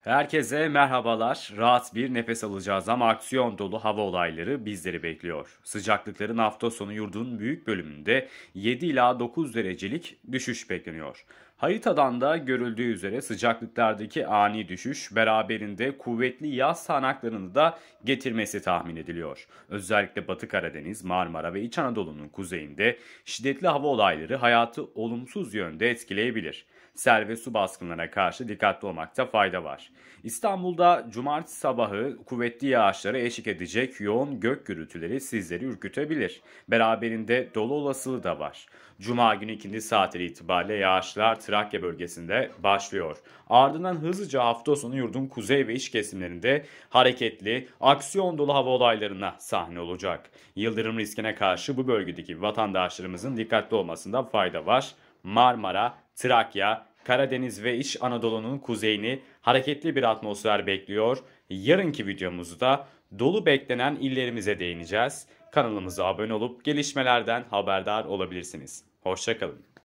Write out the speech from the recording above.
Herkese merhabalar. Rahat bir nefes alacağız ama aksiyon dolu hava olayları bizleri bekliyor. Sıcaklıkların hafta sonu yurdun büyük bölümünde 7 ila 9 derecelik düşüş bekleniyor. Haritadan da görüldüğü üzere sıcaklıklardaki ani düşüş beraberinde kuvvetli yaz sağanaklarını da getirmesi tahmin ediliyor. Özellikle Batı Karadeniz, Marmara ve İç Anadolu'nun kuzeyinde şiddetli hava olayları hayatı olumsuz yönde etkileyebilir. Sel ve su baskınlarına karşı dikkatli olmakta fayda var. İstanbul'da cumartesi sabahı kuvvetli yağışlara eşlik edecek yoğun gök gürültüleri sizleri ürkütebilir. Beraberinde dolu olasılığı da var. Cuma günü ikindi saatleri itibariyle yağışlar Trakya bölgesinde başlıyor. Ardından hızlıca hafta sonu yurdun kuzey ve iç kesimlerinde hareketli, aksiyon dolu hava olaylarına sahne olacak. Yıldırım riskine karşı bu bölgedeki vatandaşlarımızın dikkatli olmasında fayda var. Marmara, Trakya, Karadeniz ve İç Anadolu'nun kuzeyini hareketli bir atmosfer bekliyor. Yarınki videomuzda dolu beklenen illerimize değineceğiz. Kanalımıza abone olup gelişmelerden haberdar olabilirsiniz. Hoşçakalın.